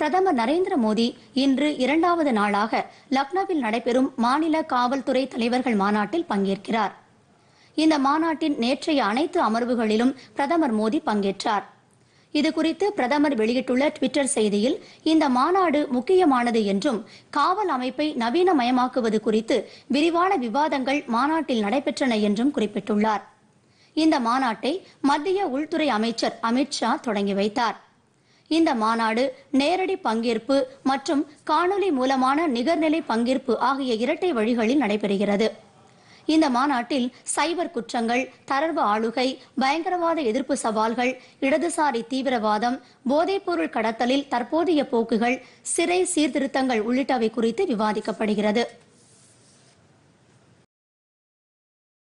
பிரதமர் நரேந்திர மோடி இன்று இரண்டாவது நாளாக லக்னோவில் நடைபெறும் மாநில காவல்துறை தலைவர்கள் மாநாட்டில் பங்கேற்கிறார் இந்த மாநாட்டின் நேற்றைய அனைத்து அமர்வுகளிலும் பிரதமர் மோடி பங்கேற்றார் இதுகுறித்து பிரதமர் வெளியிட்டுள்ள டுவிட்டர் செய்தியில் இந்த மாநாடு முக்கியமானது என்றும் காவல் அமைப்பை நவீனமயமாக்குவது குறித்து விரிவான விவாதங்கள் மாநாட்டில் நடைபெற்றன என்றும் குறிப்பிட்டுள்ளார் இந்த மாநாட்டை மத்திய உள்துறை அமைச்சர் அமித் ஷா தொடங்கி வைத்தாா் இந்த மாநாடு நேரடி பங்கேற்பு மற்றும் காணொலி மூலமான நிகர்நிலை பங்கேற்பு ஆகிய இரட்டை வழிகளில் நடைபெறுகிறது இந்த மாநாட்டில் சைபர் குற்றங்கள் தரவு ஆளுகை பயங்கரவாத எதிர்ப்பு சவால்கள் இடதுசாரி தீவிரவாதம் போதைப்பொருள் கடத்தலில் தற்போதைய போக்குகள் சிறை சீர்திருத்தங்கள் உள்ளிட்டவை குறித்து விவாதிக்கப்படுகிறது